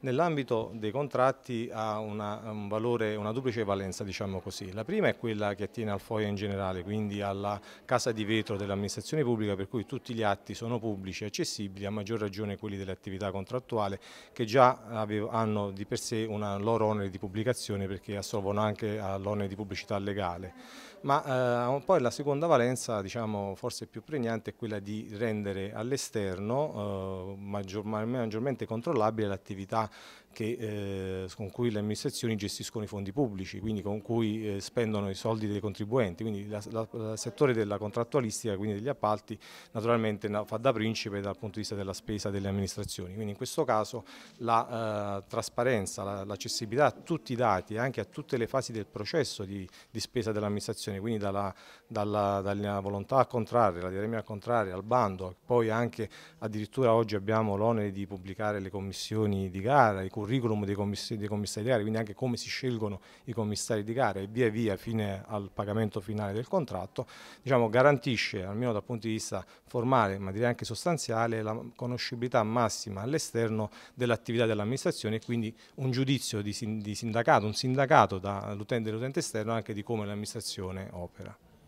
nell'ambito dei contratti ha una, un valore, una duplice valenza, diciamo così. La prima è quella che attiene al FOIA in generale, quindi alla casa di vetro dell'amministrazione pubblica, per cui tutti gli atti sono pubblici e accessibili, a maggior ragione quelli dell'attività contrattuale, che già avevo, hanno di per sé una loro onere di pubblicazione perché assolvono anche all'onere di pubblicità legale. Ma eh, poi la seconda valenza, diciamo, forse più pregnante, è quella di rendere all'esterno eh, maggior, maggiormente controllabile l'attività che, eh, con cui le amministrazioni gestiscono i fondi pubblici, quindi con cui eh, spendono i soldi dei contribuenti, quindi il settore della contrattualistica, quindi degli appalti, naturalmente no, fa da principe dal punto di vista della spesa delle amministrazioni, quindi in questo caso la eh, trasparenza, l'accessibilità la, a tutti i dati, anche a tutte le fasi del processo di, di spesa dell'amministrazione, quindi dalla, dalla, dalla, volontà a contrarre, la diaremia a contrarre, al bando, poi anche addirittura oggi abbiamo l'onere di pubblicare le commissioni di gara, gara, i curriculum dei, commissari, dei commissari di gara, quindi anche come si scelgono i commissari di gara e via via fino al pagamento finale del contratto, diciamo, garantisce, almeno dal punto di vista formale, ma direi anche sostanziale, la conoscibilità massima all'esterno dell'attività dell'amministrazione e quindi un giudizio di, sindacato, un sindacato dall'utente dell'utente esterno anche di come l'amministrazione opera.